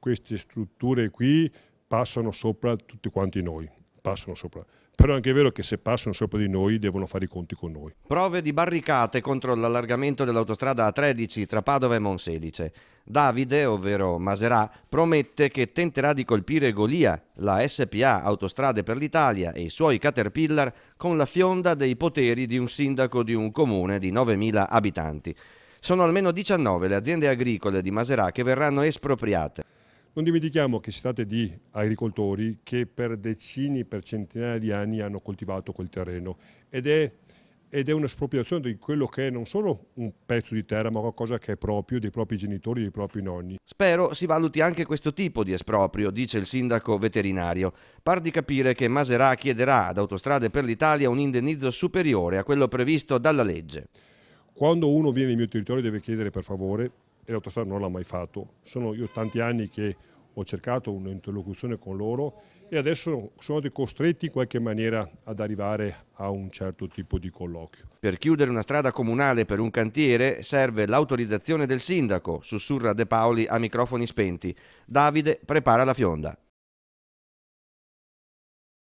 queste strutture qui passano sopra tutti quanti noi, passano sopra. Però è anche vero che se passano sopra di noi devono fare i conti con noi. Prove di barricate contro l'allargamento dell'autostrada A13 tra Padova e Monselice. Davide, ovvero Maserà, promette che tenterà di colpire Golia, la SPA Autostrade per l'Italia e i suoi caterpillar con la fionda dei poteri di un sindaco di un comune di 9.000 abitanti. Sono almeno 19 le aziende agricole di Maserà che verranno espropriate. Non dimentichiamo che si tratta di agricoltori che per decine, per centinaia di anni hanno coltivato quel terreno ed è, ed è un'espropriazione di quello che è non solo un pezzo di terra, ma qualcosa che è proprio dei propri genitori, dei propri nonni. Spero si valuti anche questo tipo di esproprio, dice il sindaco veterinario. Par di capire che Maserà chiederà ad Autostrade per l'Italia un indennizzo superiore a quello previsto dalla legge. Quando uno viene nel mio territorio deve chiedere per favore e l'autostrada non l'ha mai fatto. Sono io tanti anni che ho cercato un'interlocuzione con loro e adesso sono costretti in qualche maniera ad arrivare a un certo tipo di colloquio. Per chiudere una strada comunale per un cantiere serve l'autorizzazione del sindaco, sussurra De Paoli a microfoni spenti. Davide prepara la fionda.